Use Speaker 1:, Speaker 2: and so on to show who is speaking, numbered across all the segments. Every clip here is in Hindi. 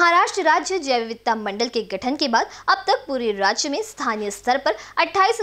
Speaker 1: महाराष्ट्र राज्य जैव विविधता मंडल के गठन के बाद अब तक पूरे राज्य में स्थानीय स्तर पर अट्ठाईस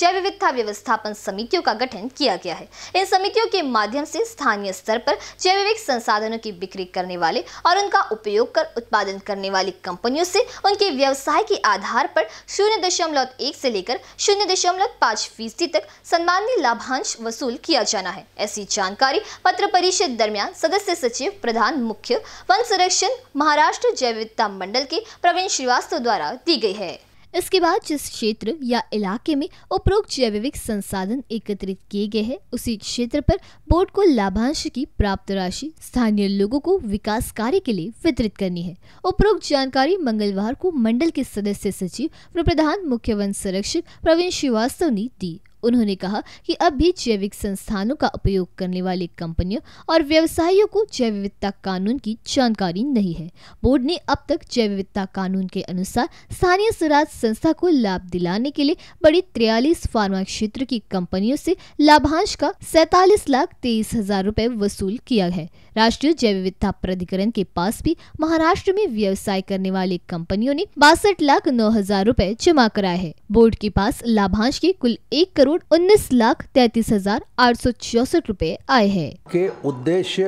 Speaker 1: जैव विविधता व्यवस्थापन समितियों का गठन किया गया है इन समितियों के माध्यम से स्थानीय स्तर पर जैविक संसाधनों की बिक्री करने वाले और उनका उपयोग कर उत्पादन करने वाली कंपनियों से उनके व्यवसाय के आधार पर शून्य दशमलव एक से लेकर शून्य दशमलव पाँच फीसदी तक सम्मानीय लाभांश वसूल किया जाना है ऐसी जानकारी पत्र परिषद दरमियान सदस्य सचिव प्रधान मुख्य वन संरक्षण प्रशिक्षण महाराष्ट्र जैव विविधता मंडल के प्रवीण श्रीवास्तव द्वारा दी गई है इसके बाद जिस क्षेत्र या इलाके में उपरोक्त जैविक संसाधन एकत्रित किए गए हैं उसी क्षेत्र पर बोर्ड को लाभांश की प्राप्त राशि स्थानीय लोगों को विकास कार्य के लिए वितरित करनी है उपरोक्त जानकारी मंगलवार को मंडल के सदस्य सचिव व प्रधान मुख्य वन संरक्षक प्रवीण श्रीवास्तव ने दी उन्होंने कहा कि अब भी जैविक संस्थानों का उपयोग करने वाली कंपनियों और व्यवसायियों को जैव विविधता कानून की जानकारी नहीं है बोर्ड ने अब तक जैव विविधता कानून के अनुसार स्थानीय स्वराज संस्था को लाभ दिलाने के लिए बड़ी तिरयालीस फार्मा क्षेत्र की कंपनियों से लाभांश का सैतालीस लाख तेईस हजार रूपए वसूल किया है राष्ट्रीय जैव विविधता प्राधिकरण के पास भी महाराष्ट्र में व्यवसाय करने वाली कंपनियों ने बासठ लाख नौ हजार रूपए जमा कराए है बोर्ड के पास लाभांश के कुल एक करोड़ करोड़ उन्नीस लाख तैतीस हजार आठ सौ छियासठ रुपये आए हैं
Speaker 2: के उद्देश्य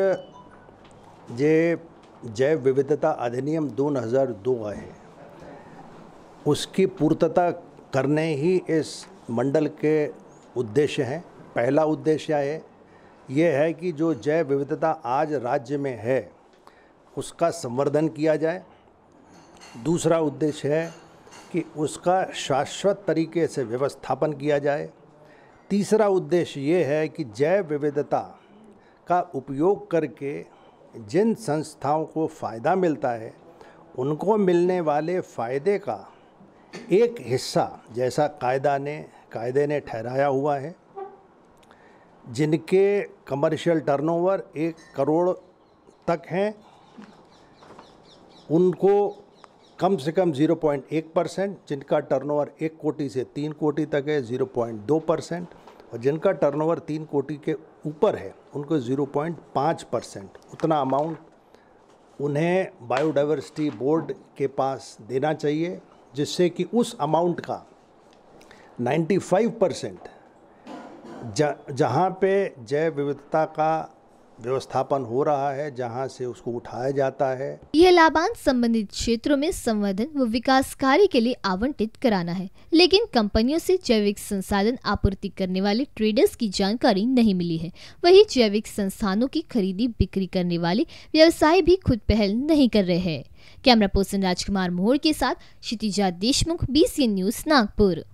Speaker 2: जे जैव विविधता अधिनियम 2002 है उसकी पूर्तता करने ही इस मंडल के उद्देश्य हैं पहला उद्देश्य है ये है कि जो जैव विविधता आज राज्य में है उसका संवर्धन किया जाए दूसरा उद्देश्य है कि उसका शाश्वत तरीके से व्यवस्थापन किया जाए तीसरा उद्देश्य ये है कि जैव विविधता का उपयोग करके जिन संस्थाओं को फ़ायदा मिलता है उनको मिलने वाले फ़ायदे का एक हिस्सा जैसा कायदा ने कायदे ने ठहराया हुआ है जिनके कमर्शियल टर्नओवर एक करोड़ तक हैं उनको कम से कम 0.1 परसेंट जिनका टर्नओवर एक कोटी से तीन कोटी तक है 0.2 परसेंट और जिनका टर्नओवर तीन कोटी के ऊपर है उनको 0.5 परसेंट उतना अमाउंट उन्हें बायोडाइवर्सिटी बोर्ड के पास देना चाहिए जिससे कि उस अमाउंट का 95 परसेंट जहाँ पे जैव विविधता का व्यवस्थापन हो रहा है जहां से उसको उठाया जाता है
Speaker 1: यह लाभांश संबंधित क्षेत्रों में संवर्धन व विकास कार्य के लिए आवंटित कराना है लेकिन कंपनियों से जैविक संसाधन आपूर्ति करने वाले ट्रेडर्स की जानकारी नहीं मिली है वही जैविक संस्थानों की खरीदी बिक्री करने वाले व्यवसाय भी खुद पहल नहीं कर रहे हैं कैमरा पर्सन राजकुमार मोहर के साथ क्षितिजा देशमुख बी न्यूज नागपुर